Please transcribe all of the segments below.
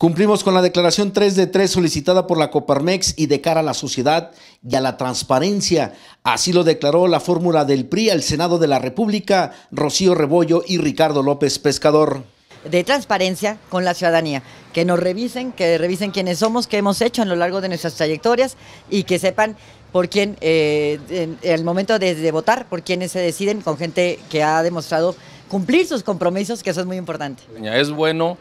Cumplimos con la declaración 3 de 3 solicitada por la Coparmex y de cara a la sociedad y a la transparencia. Así lo declaró la fórmula del PRI al Senado de la República, Rocío Rebollo y Ricardo López Pescador. De transparencia con la ciudadanía, que nos revisen, que revisen quiénes somos, qué hemos hecho a lo largo de nuestras trayectorias y que sepan por quién, eh, el momento de, votar, por quienes se deciden con gente que ha demostrado cumplir sus compromisos, que eso es muy importante. Es bueno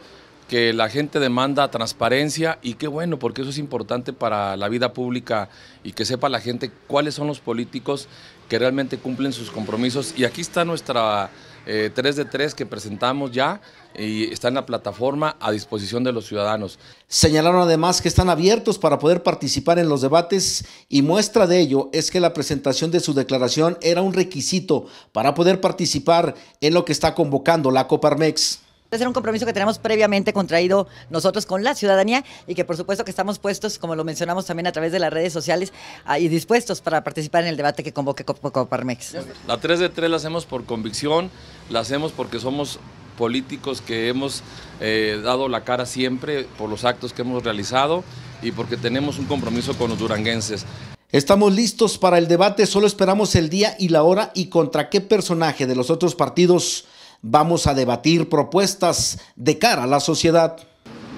que la gente demanda transparencia y qué bueno, porque eso es importante para la vida pública y que sepa la gente cuáles son los políticos que realmente cumplen sus compromisos. Y aquí está nuestra 3 eh, de 3 que presentamos ya y está en la plataforma a disposición de los ciudadanos. Señalaron además que están abiertos para poder participar en los debates y muestra de ello es que la presentación de su declaración era un requisito para poder participar en lo que está convocando la Coparmex. Este es un compromiso que tenemos previamente contraído nosotros con la ciudadanía y que por supuesto que estamos puestos, como lo mencionamos también a través de las redes sociales, ah, y dispuestos para participar en el debate que convoque Coparmex. La 3 de 3 la hacemos por convicción, la hacemos porque somos políticos que hemos eh, dado la cara siempre por los actos que hemos realizado y porque tenemos un compromiso con los duranguenses. Estamos listos para el debate, solo esperamos el día y la hora y contra qué personaje de los otros partidos vamos a debatir propuestas de cara a la sociedad.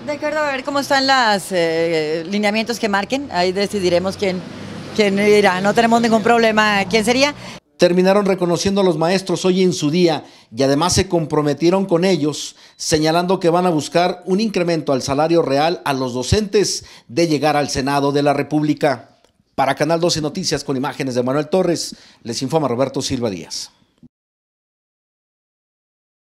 De acuerdo, a ver cómo están los eh, lineamientos que marquen. Ahí decidiremos quién, quién irá. No tenemos ningún problema. ¿Quién sería? terminaron reconociendo a los maestros hoy en su día y además se comprometieron con ellos, señalando que van a buscar un incremento al salario real a los docentes de llegar al Senado de la República. Para Canal 12 Noticias con imágenes de Manuel Torres, les informa Roberto Silva Díaz.